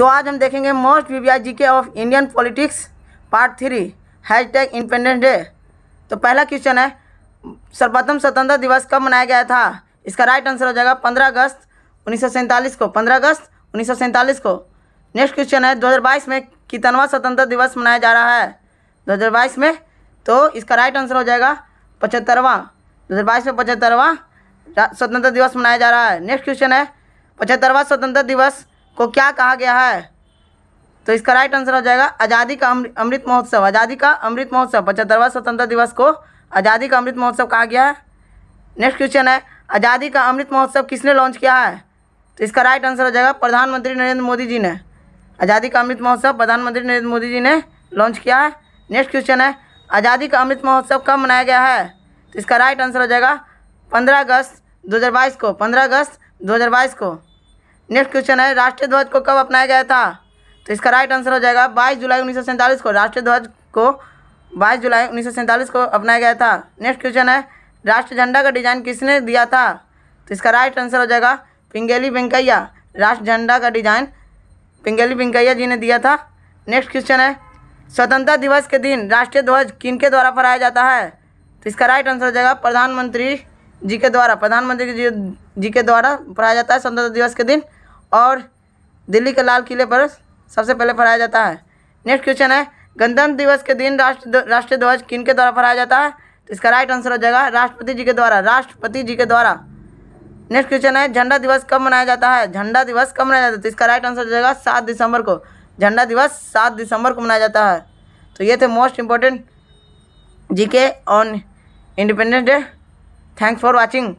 तो आज हम देखेंगे most V G K of Indian politics part three hashtag independence day तो पहला क्वेश्चन है सर्वप्रथम स्वतंत्रता दिवस कब मनाया गया था इसका राइट आंसर हो जाएगा पंद्रह अगस्त उन्नीस को पंद्रह अगस्त उन्नीस को नेक्स्ट क्वेश्चन है 2022 में कितनवा स्वतंत्रता दिवस मनाया जा रहा है 2022 में तो इसका राइट आंसर हो जाएगा पचहत्तरवा बाईस में पचहत्तरवा स्वतंत्रता दिवस मनाया जा रहा है नेक्स्ट क्वेश्चन है पचहत्तरवा स्वतंत्रता दिवस को क्या कहा गया है तो इसका राइट आंसर हो जाएगा आज़ादी का अमृत महोत्सव आज़ादी का अमृत महोत्सव पचहत्तरवा स्वतंत्रता दिवस को आज़ादी का अमृत महोत्सव कहा गया है नेक्स्ट क्वेश्चन है आज़ादी का अमृत महोत्सव किसने लॉन्च किया है तो इसका राइट आंसर हो जाएगा प्रधानमंत्री नरेंद्र मोदी जी ने आज़ादी का अमृत महोत्सव प्रधानमंत्री नरेंद्र मोदी जी ने लॉन्च किया है नेक्स्ट क्वेश्चन है आज़ादी का अमृत महोत्सव कब मनाया गया है तो इसका राइट आंसर हो जाएगा पंद्रह अगस्त बाईस को पंद्रह अगस्त बाईस को नेक्स्ट क्वेश्चन है राष्ट्रीय ध्वज को कब अपनाया गया था तो इसका राइट आंसर हो जाएगा बाईस जुलाई उन्नीस को राष्ट्रीय ध्वज को बाईस जुलाई उन्नीस को अपनाया गया था नेक्स्ट क्वेश्चन है राष्ट्रीय झंडा का डिजाइन किसने दिया था तो इसका राइट आंसर हो जाएगा पिंगेली वेंकैया राष्ट्र झंडा का डिजाइन पिंगेली वेंकैया जी ने दिया था नेक्स्ट क्वेश्चन है स्वतंत्रता दिवस के दिन राष्ट्रीय ध्वज किन के द्वारा फहराया जाता है तो इसका राइट आंसर हो जाएगा प्रधानमंत्री जी के द्वारा प्रधानमंत्री जी जी के द्वारा फहराया जाता है स्वतंत्रता दिवस के दिन और दिल्ली के लाल किले पर सबसे पहले फहराया जाता है नेक्स्ट क्वेश्चन है गणतंत्र दिवस के दिन राष्ट्र राष्ट्रीय ध्वज किन के द्वारा फहराया जाता है तो इसका राइट आंसर हो जाएगा राष्ट्रपति जी के द्वारा राष्ट्रपति जी के द्वारा नेक्स्ट क्वेश्चन है झंडा दिवस कब मनाया जाता है झंडा दिवस कब मनाया जाता है तो इसका राइट आंसर हो जाएगा सात दिसंबर को झंडा दिवस सात दिसंबर को मनाया जाता है तो ये थे most important G K on independence day thanks for watching